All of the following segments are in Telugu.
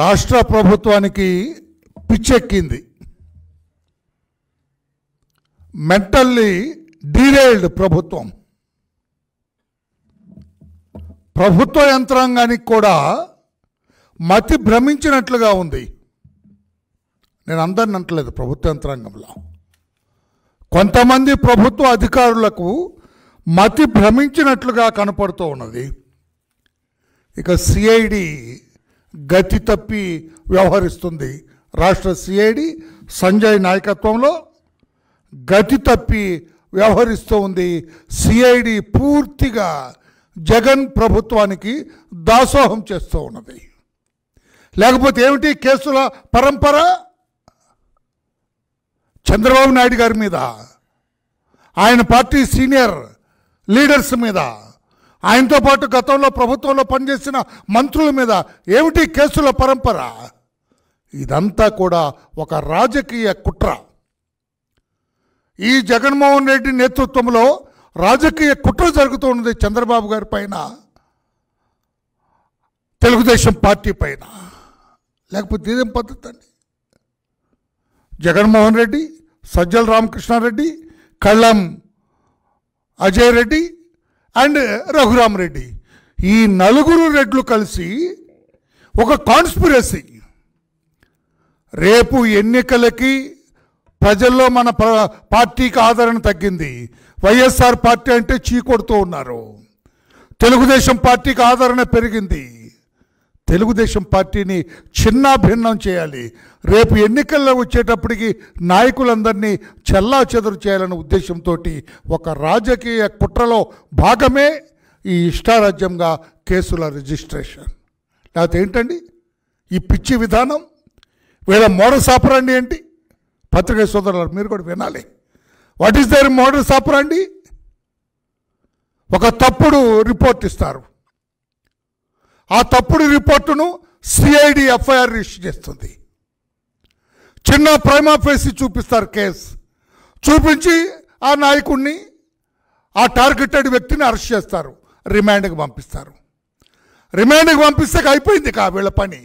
రాష్ట్ర ప్రభుత్వానికి పిచ్చెక్కింది మెంటల్లీ డీరేల్డ్ ప్రభుత్వం ప్రభుత్వ యంత్రాంగానికి కూడా మతి భ్రమించినట్లుగా ఉంది నేను అందరిని అంటలేదు ప్రభుత్వ యంత్రాంగంలో కొంతమంది ప్రభుత్వ అధికారులకు మతి భ్రమించినట్లుగా కనపడుతూ ఉన్నది ఇక సిఐడి గతి తప్పి వ్యవహరిస్తుంది రాష్ట్ర సిఐడి సంజయ్ నాయకత్వంలో గతి తప్పి వ్యవహరిస్తూ ఉంది సిఐడి పూర్తిగా జగన్ ప్రభుత్వానికి దాసోహం చేస్తూ ఉన్నది లేకపోతే ఏమిటి కేసుల పరంపర చంద్రబాబు నాయుడు గారి మీద ఆయన పార్టీ సీనియర్ లీడర్స్ మీద ఆయనతో పాటు గతంలో ప్రభుత్వంలో పనిచేసిన మంత్రుల మీద ఏమిటి కేసుల పరంపర ఇదంతా కూడా ఒక రాజకీయ కుట్ర ఈ జగన్మోహన్ రెడ్డి నేతృత్వంలో రాజకీయ కుట్ర జరుగుతూ ఉన్నది చంద్రబాబు గారి పైన తెలుగుదేశం పార్టీ పైన లేకపోతే ఇదేం పద్ధతి అండి జగన్మోహన్ రెడ్డి సజ్జల రామకృష్ణారెడ్డి కళ్ళం అజయ్ రెడ్డి అండ్ రఘురామరెడ్డి ఈ నలుగురు రెడ్లు కలిసి ఒక కాన్స్పిరసీ రేపు ఎన్నికలకి ప్రజల్లో మన పార్టీకి ఆదరణ తగ్గింది వైఎస్ఆర్ పార్టీ అంటే చీకొడుతూ ఉన్నారు తెలుగుదేశం పార్టీకి ఆదరణ పెరిగింది తెలుగుదేశం పార్టీని చిన్నాభిన్నం చేయాలి రేపు ఎన్నికల్లో వచ్చేటప్పటికి నాయకులందరినీ చెల్లా చెదరు చేయాలనే ఉద్దేశంతో ఒక రాజకీయ కుట్రలో భాగమే ఈ ఇష్టారాజ్యంగా కేసుల రిజిస్ట్రేషన్ లేకపోతే ఏంటండి ఈ పిచ్చి విధానం వీళ్ళ మోడల్ ఆపరండి ఏంటి పత్రిక సోదరులు మీరు కూడా వినాలి వాట్ ఈస్ దేర్ మోడల్స్ ఆపరండి ఒక తప్పుడు రిపోర్ట్ ఇస్తారు ఆ తప్పుడు రిపోర్టును సిఐడి ఎఫ్ఐఆర్ ఇష్యూ చేస్తుంది చిన్న ప్రైమాఫేసి చూపిస్తారు కేసు చూపించి ఆ నాయకుడిని ఆ టార్గెటెడ్ వ్యక్తిని అరెస్ట్ చేస్తారు రిమాండ్కి పంపిస్తారు రిమాండ్కి పంపిస్తే అయిపోయింది కా వీళ్ళ పని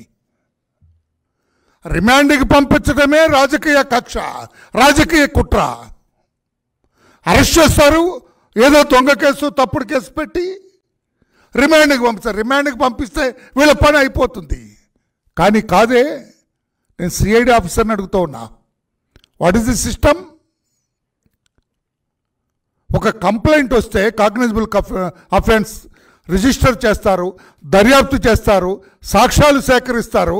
రిమాండ్కి పంపించడమే రాజకీయ కక్ష రాజకీయ కుట్ర అరెస్ట్ చేస్తారు ఏదో దొంగ కేసు తప్పుడు కేసు పెట్టి రిమాండ్కి పంపిస్తారు రిమాండ్కి పంపిస్తే వీళ్ళ పని అయిపోతుంది కానీ కాదే నేను సిఐడి ఆఫీసర్ని అడుగుతూ ఉన్నా వాట్ ఈస్ ది సిస్టమ్ ఒక కంప్లైంట్ వస్తే కాగ్నైజబుల్ అఫెన్స్ రిజిస్టర్ చేస్తారు దర్యాప్తు చేస్తారు సాక్ష్యాలు సేకరిస్తారు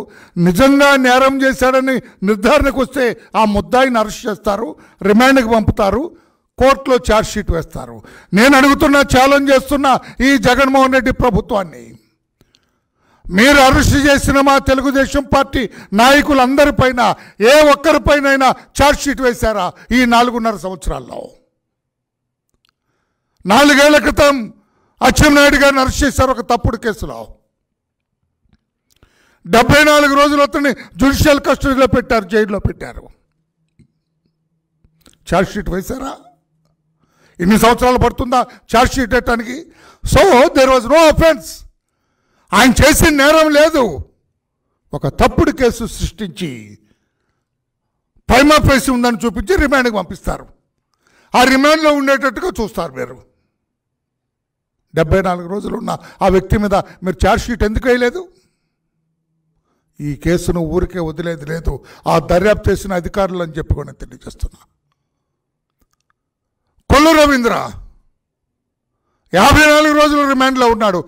నిజంగా నేరం చేశాడని నిర్ధారణకు వస్తే ఆ ముద్దాయిని అరెస్ట్ చేస్తారు రిమాండ్కి పంపుతారు కోర్టులో ఛార్జ్షీట్ వేస్తారు నేను అడుగుతున్నా ఛాలెంజ్ చేస్తున్నా ఈ జగన్మోహన్ రెడ్డి ప్రభుత్వాన్ని మీరు అరెస్ట్ చేసిన మా తెలుగుదేశం పార్టీ నాయకులందరిపైన ఏ ఒక్కరిపైనైనా ఛార్జ్షీట్ వేశారా ఈ నాలుగున్నర సంవత్సరాల్లో నాలుగేళ్ల క్రితం అచ్చెన్నాయుడు గారిని అరెస్ట్ చేశారు ఒక తప్పుడు కేసులో డెబ్బై నాలుగు రోజులు అతన్ని జుడిషియల్ కస్టడీలో పెట్టారు జైల్లో పెట్టారు ఛార్జ్షీట్ వేశారా ఇన్ని సంవత్సరాలు పడుతుందా ఛార్జ్ షీట్ పెట్టడానికి so there was no offence ఆయన చేసిన నేరం లేదు ఒక తప్పుడు కేసు సృష్టించి పైమాపేసి ఉందని చూపించి రిమాండ్కి పంపిస్తారు ఆ రిమాండ్లో ఉండేటట్టుగా చూస్తారు మీరు డెబ్బై నాలుగు రోజులు ఉన్న ఆ వ్యక్తి మీద మీరు ఛార్జ్ షీట్ ఎందుకు వేయలేదు ఈ కేసును ఊరికే వదిలేదు లేదు ఆ దర్యాప్తు చేసిన అధికారులు అని చెప్పుకొని తెలియజేస్తున్నాను కొల్లు రవీంద్ర యాభై నాలుగు రోజులు రిమాండ్లో ఉన్నాడు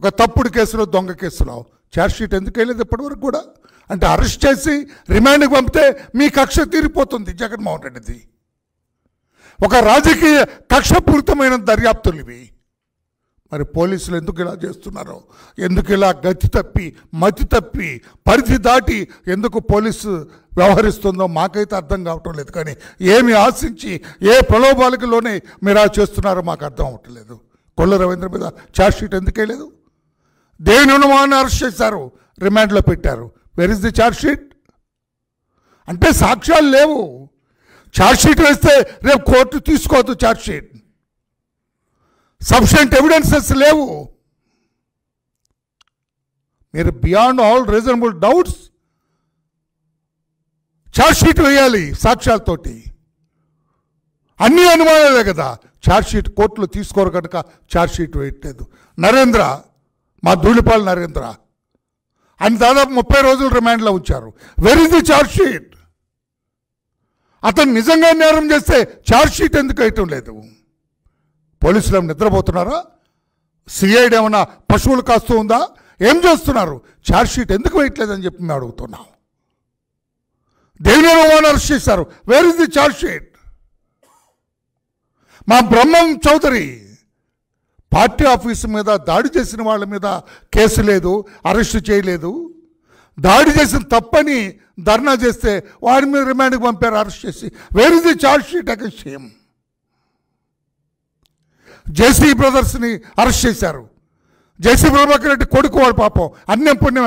ఒక తప్పుడు కేసులో దొంగ కేసులో చార్జ్షీట్ ఎందుకు వేయలేదు ఇప్పటివరకు కూడా అంటే అరెస్ట్ చేసి రిమాండ్కి పంపితే మీ కక్ష తీరిపోతుంది జగన్మోహన్ రెడ్డిది ఒక రాజకీయ కక్షపూరితమైన దర్యాప్తులు ఇవి మరి పోలీసులు ఎందుకు ఇలా చేస్తున్నారు ఎందుకు ఇలా గతి తప్పి మతి తప్పి పరిధి దాటి ఎందుకు పోలీసు వ్యవహరిస్తుందో మాకైతే అర్థం కావటం లేదు కానీ ఏమి ఆశించి ఏ ప్రలోభాలకులోనే లోనే మీరు అలా చేస్తున్నారో మాకు అర్థం అవ్వట్లేదు కొల్ల రవీంద్ర మీద ఛార్జ్ షీట్ ఎందుకే లేదు దేని అనుమానాన్ని అరెస్ట్ చేశారు రిమాండ్లో పెట్టారు where is the charge sheet అంటే సాక్ష్యాలు లేవు ఛార్జ్ షీట్ వేస్తే రేపు కోర్టు తీసుకోవద్దు ఛార్జ్ షీట్ సఫిషియంట్ ఎవిడెన్సెస్ లేవు మీరు beyond all reasonable doubts sheet వేయాలి సాక్ష్యాలతోటి అన్ని అనుమానాలే కదా షీట్ కోర్టులో తీసుకోరు కనుక షీట్ వేయట్లేదు నరేంద్ర మా ధూళిపాల్ నరేంద్ర ఆయన దాదాపు ముప్పై రోజులు రిమాండ్లో ఉంచారు వెర్ ఇస్ ది షీట్ అతను నిజంగా నేరం చేస్తే షీట్ ఎందుకు వేయటం లేదు పోలీసులు ఏమైనా నిద్రపోతున్నారా సిఐడి ఏమైనా పశువులు కాస్తూ ఉందా ఏం చేస్తున్నారు షీట్ ఎందుకు వేయట్లేదని చెప్పి మేము అడుగుతున్నాం వాళ్ళు అరెస్ట్ చేశారు వేర్ ఇస్ ది షీట్ మా బ్రహ్మం చౌదరి పార్టీ ఆఫీస్ మీద దాడి చేసిన వాళ్ళ మీద కేసు లేదు అరెస్ట్ చేయలేదు దాడి చేసిన తప్పని ధర్నా చేస్తే వారి మీద రిమాండ్కి పంపారు అరెస్ట్ చేసి where is the sheet against him JC బ్రదర్స్ని అరెస్ట్ చేశారు జేసీ ప్రభాకర్ రెడ్డి కొడుకు వాడు పాపం అన్యం పుణ్యం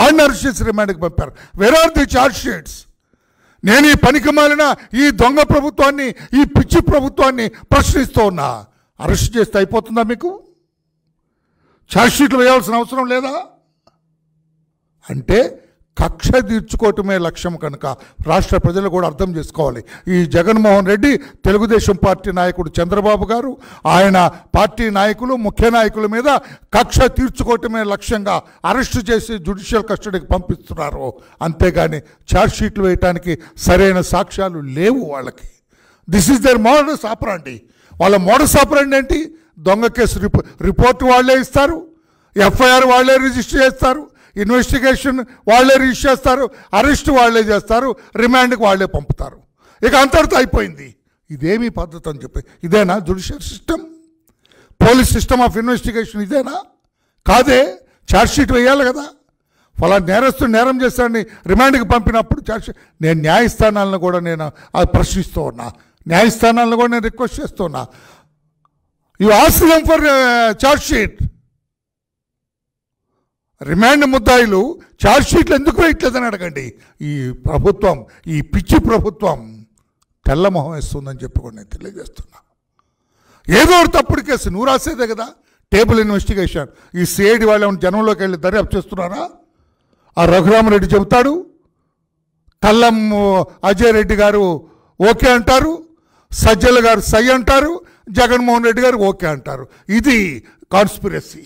ఆయన అరెస్ట్ చేసి రిమాండ్కి పంపారు where are the charge sheets నేను ఈ పనికి మాలిన ఈ దొంగ ప్రభుత్వాన్ని ఈ పిచ్చి ప్రభుత్వాన్ని ప్రశ్నిస్తూ ఉన్నా అరెస్ట్ చేస్తే అయిపోతుందా మీకు ఛార్జ్ షీట్లు వేయాల్సిన అవసరం లేదా అంటే కక్ష తీర్చుకోవటమే లక్ష్యం కనుక రాష్ట్ర ప్రజలు కూడా అర్థం చేసుకోవాలి ఈ జగన్మోహన్ రెడ్డి తెలుగుదేశం పార్టీ నాయకుడు చంద్రబాబు గారు ఆయన పార్టీ నాయకులు ముఖ్య నాయకుల మీద కక్ష తీర్చుకోవటమే లక్ష్యంగా అరెస్టు చేసి జుడిషియల్ కస్టడీకి పంపిస్తున్నారు అంతేగాని ఛార్జ్షీట్లు వేయటానికి సరైన సాక్ష్యాలు లేవు వాళ్ళకి this is their modus operandi వాళ్ళ మోడస్ సాపరాండి ఏంటి దొంగ కేసు రిపోర్ట్ వాళ్ళే ఇస్తారు ఎఫ్ఐఆర్ వాళ్ళే రిజిస్టర్ చేస్తారు ఇన్వెస్టిగేషన్ వాళ్ళే రీచ్ చేస్తారు అరెస్ట్ వాళ్ళే చేస్తారు రిమాండ్కి వాళ్ళే పంపుతారు ఇక అంతటితో అయిపోయింది ఇదేమీ పద్ధతి అని చెప్పి ఇదేనా judicial system police system of investigation ఇదేనా కాదే ఛార్జ్షీట్ వేయాలి కదా ఫలా నేరస్తు నేరం చేస్తాడని రిమాండ్కి పంపినప్పుడు ఛార్జ్ నేను న్యాయస్థానాలను కూడా నేను అది ప్రశ్నిస్తూ ఉన్నా న్యాయస్థానాలను కూడా నేను రిక్వెస్ట్ చేస్తున్నా you ask them for charge sheet remand ముద్దాయిలు షీట్లు ఎందుకు వేయట్లేదని అడగండి ఈ ప్రభుత్వం ఈ పిచ్చి ప్రభుత్వం తెల్లమొహం వేస్తుందని చెప్పి కూడా నేను తెలియజేస్తున్నా ఏదో ఒక తప్పుడు కేసు నువ్వు రాసేదే కదా టేబుల్ ఇన్వెస్టిగేషన్ ఈ సిఐడి వాళ్ళు జనంలోకి వెళ్ళి దర్యాప్తు చేస్తున్నారా ఆ రఘురామరెడ్డి చెబుతాడు కల్లం అజయ్ రెడ్డి గారు ఓకే అంటారు సజ్జల గారు సై అంటారు జగన్మోహన్ రెడ్డి గారు ఓకే అంటారు ఇది కాన్స్పిరసీ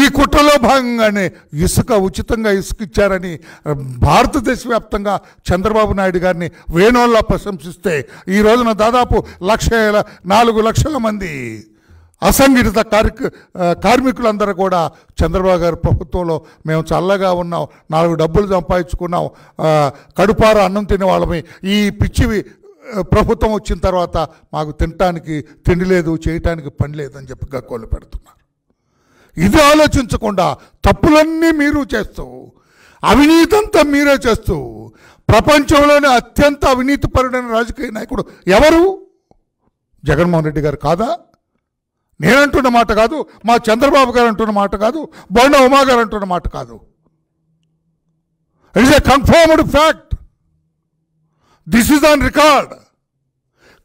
ఈ కుట్రలో భాగంగానే ఇసుక ఉచితంగా ఇసుక ఇచ్చారని భారతదేశ వ్యాప్తంగా చంద్రబాబు నాయుడు గారిని వేణోల్లా ప్రశంసిస్తే ఈ రోజున దాదాపు లక్ష నాలుగు లక్షల మంది అసంఘటిత కార్మిక కార్మికులందరూ కూడా చంద్రబాబు గారి ప్రభుత్వంలో మేము చల్లగా ఉన్నాం నాలుగు డబ్బులు సంపాదించుకున్నాం కడుపార అన్నం తినే వాళ్ళమే ఈ పిచ్చివి ప్రభుత్వం వచ్చిన తర్వాత మాకు తినటానికి తిండి లేదు చేయటానికి పని లేదని చెప్పి గక్కోలు పెడుతున్నారు ఇది ఆలోచించకుండా తప్పులన్నీ మీరు చేస్తూ అవినీతంతా మీరే చేస్తూ ప్రపంచంలోనే అత్యంత అవినీతిపరుడైన రాజకీయ నాయకుడు ఎవరు జగన్మోహన్ రెడ్డి గారు కాదా నేనంటున్న మాట కాదు మా చంద్రబాబు గారు అంటున్న మాట కాదు బోండ ఉమా గారు అంటున్న మాట కాదు it is a confirmed fact this is on record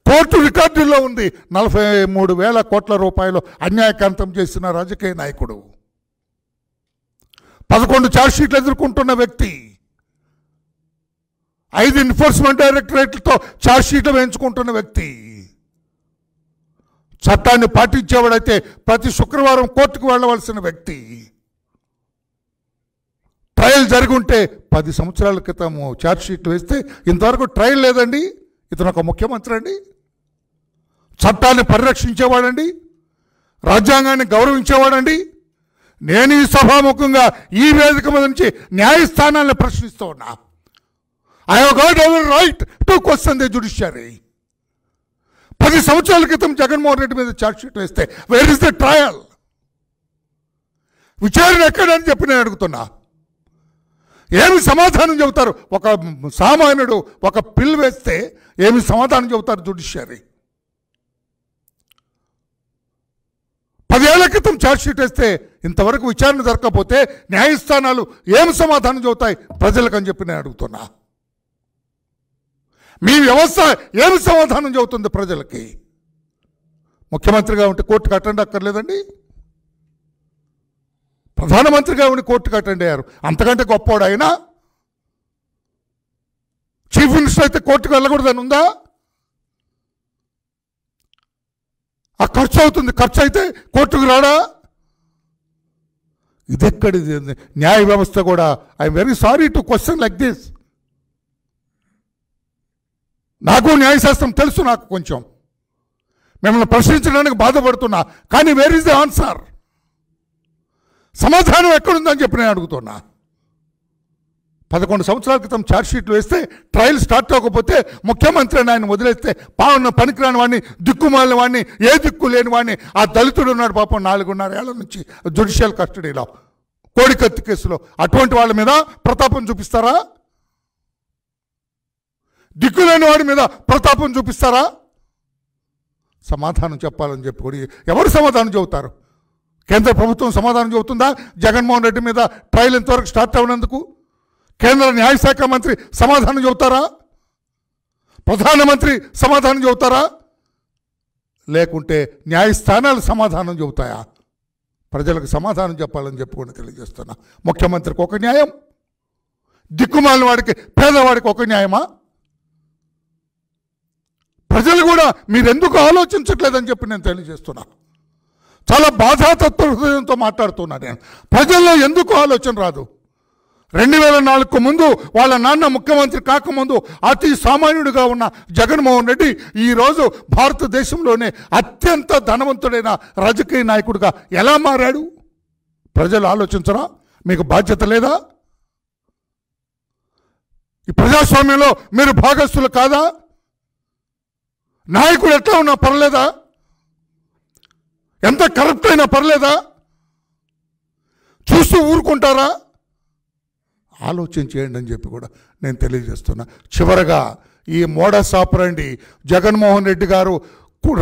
court రికార్డుల్లో ఉంది నలభై మూడు వేల కోట్ల రూపాయలు అన్యాయకాంతం చేసిన రాజకీయ నాయకుడు పదకొండు ఛార్జ్షీట్లు ఎదుర్కొంటున్న వ్యక్తి ఐదు ఎన్ఫోర్స్మెంట్ డైరెక్టరేట్లతో ఛార్జ్షీట్లు వేయించుకుంటున్న వ్యక్తి చట్టాన్ని పాటించేవాడైతే ప్రతి శుక్రవారం కోర్టుకు వెళ్ళవలసిన వ్యక్తి ట్రయల్ జరిగి ఉంటే పది సంవత్సరాల క్రితం ఛార్జ్షీట్లు వేస్తే ఇంతవరకు ట్రయల్ లేదండి ఇతను ఒక ముఖ్యమంత్రి అండి చట్టాన్ని పరిరక్షించేవాడండి రాజ్యాంగాన్ని గౌరవించేవాడండి నేను ఈ సభాముఖంగా ఈ వేదిక మీద నుంచి న్యాయస్థానాన్ని ప్రశ్నిస్తూ ఉన్నా I had every right to question the judiciary పది సంవత్సరాల క్రితం జగన్మోహన్ రెడ్డి మీద ఛార్జ్షీట్ వేస్తే వేర్ ఇస్ ద ట్రయల్ విచారణ ఎక్కడని చెప్పి నేను అడుగుతున్నా ఏమి సమాధానం చెబుతారు ఒక సామాన్యుడు ఒక పిల్ వేస్తే ఏమి సమాధానం చెబుతారు జుడిషియరీ ఐదేళ్ల క్రితం ఛార్జ్షీట్ వేస్తే ఇంతవరకు విచారణ జరగకపోతే న్యాయస్థానాలు ఏం సమాధానం చదువుతాయి ప్రజలకు అని చెప్పి నేను అడుగుతున్నా మీ వ్యవస్థ ఏమి సమాధానం చదువుతుంది ప్రజలకి ముఖ్యమంత్రిగా ఉంటే కోర్టుకు అటెండ్ అక్కర్లేదండి ప్రధానమంత్రిగా ఉండి కోర్టుకు అటెండ్ అయ్యారు అంతకంటే గొప్పవాడు ఆయన చీఫ్ మినిస్టర్ అయితే కోర్టుకు వెళ్ళకూడదని ఉందా ఆ ఖర్చు అవుతుంది ఖర్చు అయితే కోర్టుకు రాడా ఇది ఇదెక్కడిది న్యాయ వ్యవస్థ కూడా I'm very sorry to question like this నాకు న్యాయశాస్త్రం తెలుసు నాకు కొంచెం మిమ్మల్ని ప్రశ్నించడానికి బాధపడుతున్నా కానీ వేర్ ఇస్ ది ఆన్సర్ సమాధానం ఎక్కడుందని చెప్పి నేను అడుగుతున్నా పదకొండు సంవత్సరాల క్రితం ఛార్జ్షీట్లు వేస్తే ట్రయల్ స్టార్ట్ అవ్వకపోతే ముఖ్యమంత్రి ఆయన వదిలేస్తే పావున్న పనికిరాని వాడిని దిక్కుమాలిన వాడిని ఏ దిక్కు లేని వాడిని ఆ దళితుడు ఉన్నాడు పాపం నాలుగున్నర ఏళ్ల నుంచి జుడిషియల్ కస్టడీలో కోడికత్తి కేసులో అటువంటి వాళ్ళ మీద ప్రతాపం చూపిస్తారా దిక్కు లేని వాడి మీద ప్రతాపం చూపిస్తారా సమాధానం చెప్పాలని చెప్పి కూడా ఎవరు సమాధానం చెబుతారు కేంద్ర ప్రభుత్వం సమాధానం చెబుతుందా జగన్మోహన్ రెడ్డి మీద ట్రయల్ ఇంతవరకు స్టార్ట్ అవ్వనందుకు కేంద్ర న్యాయశాఖ మంత్రి సమాధానం చెబుతారా ప్రధానమంత్రి సమాధానం చెబుతారా లేకుంటే న్యాయస్థానాలు సమాధానం చెబుతాయా ప్రజలకు సమాధానం చెప్పాలని చెప్పుకొని తెలియజేస్తున్నా ముఖ్యమంత్రికి ఒక న్యాయం దిక్కుమాలిన వాడికి పేదవాడికి ఒక న్యాయమా ప్రజలు కూడా మీరెందుకు ఆలోచించట్లేదని చెప్పి నేను తెలియజేస్తున్నా చాలా బాధాతత్వ హృదయంతో మాట్లాడుతున్నా నేను ప్రజల్లో ఎందుకు ఆలోచన రాదు రెండు వేల నాలుగుకు ముందు వాళ్ళ నాన్న ముఖ్యమంత్రి కాకముందు అతి సామాన్యుడిగా ఉన్న జగన్మోహన్ రెడ్డి ఈరోజు భారతదేశంలోనే అత్యంత ధనవంతుడైన రాజకీయ నాయకుడిగా ఎలా మారాడు ప్రజలు ఆలోచించరా మీకు బాధ్యత లేదా ఈ ప్రజాస్వామ్యంలో మీరు భాగస్థులు కాదా నాయకుడు ఎట్లా ఉన్నా పర్లేదా ఎంత కరప్ట్ అయినా పర్లేదా చూస్తూ ఊరుకుంటారా ఆలోచన చేయండి అని చెప్పి కూడా నేను తెలియజేస్తున్నా చివరగా ఈ మోడ ఆపరండి జగన్మోహన్ రెడ్డి గారు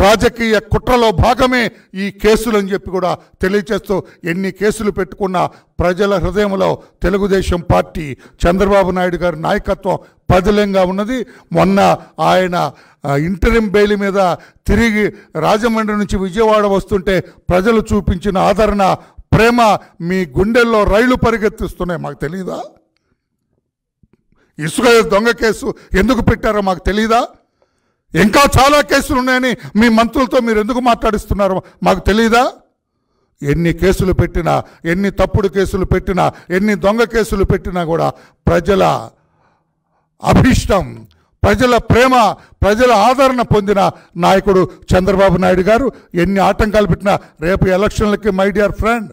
రాజకీయ కుట్రలో భాగమే ఈ కేసులు అని చెప్పి కూడా తెలియచేస్తూ ఎన్ని కేసులు పెట్టుకున్న ప్రజల హృదయంలో తెలుగుదేశం పార్టీ చంద్రబాబు నాయుడు గారి నాయకత్వం పదిలంగా ఉన్నది మొన్న ఆయన ఇంటరిం బెయిల్ మీద తిరిగి రాజమండ్రి నుంచి విజయవాడ వస్తుంటే ప్రజలు చూపించిన ఆదరణ ప్రేమ మీ గుండెల్లో రైలు పరిగెత్తిస్తున్నాయి మాకు తెలియదా ఇసుక దొంగ కేసు ఎందుకు పెట్టారో మాకు తెలీదా ఇంకా చాలా కేసులు ఉన్నాయని మీ మంత్రులతో మీరు ఎందుకు మాట్లాడిస్తున్నారో మాకు తెలీదా ఎన్ని కేసులు పెట్టినా ఎన్ని తప్పుడు కేసులు పెట్టినా ఎన్ని దొంగ కేసులు పెట్టినా కూడా ప్రజల అభిష్టం ప్రజల ప్రేమ ప్రజల ఆదరణ పొందిన నాయకుడు చంద్రబాబు నాయుడు గారు ఎన్ని ఆటంకాలు పెట్టినా రేపు ఎలక్షన్లకి మై డియర్ ఫ్రెండ్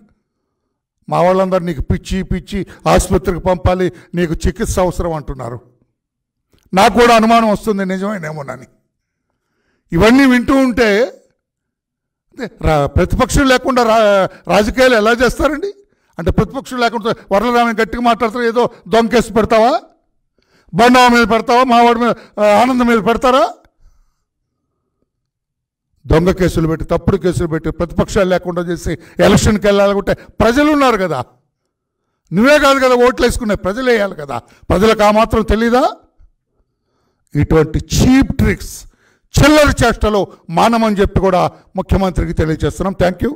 మా వాళ్ళందరూ నీకు పిచ్చి పిచ్చి ఆసుపత్రికి పంపాలి నీకు చికిత్స అవసరం అంటున్నారు నాకు కూడా అనుమానం వస్తుంది నిజమేనేమోనని ఇవన్నీ వింటూ ఉంటే ప్రతిపక్షం లేకుండా రాజకీయాలు ఎలా చేస్తారండి అంటే ప్రతిపక్షం లేకుండా వరలరామని గట్టిగా మాట్లాడతారు ఏదో దొంగకేసి పెడతావా బండవ మీద పెడతావా మావాడి మీద ఆనందం మీద పెడతారా దొంగ కేసులు పెట్టి తప్పుడు కేసులు పెట్టి ప్రతిపక్షాలు లేకుండా చేసి ఎలక్షన్కి వెళ్ళాలనుకుంటే ప్రజలు ఉన్నారు కదా నువ్వే కాదు కదా ఓట్లు వేసుకునే ప్రజలు వేయాలి కదా ప్రజలకు ఆ మాత్రం తెలీదా ఇటువంటి చీప్ ట్రిక్స్ చిల్లర చేష్టలు మానమని చెప్పి కూడా ముఖ్యమంత్రికి తెలియజేస్తున్నాం థ్యాంక్ యూ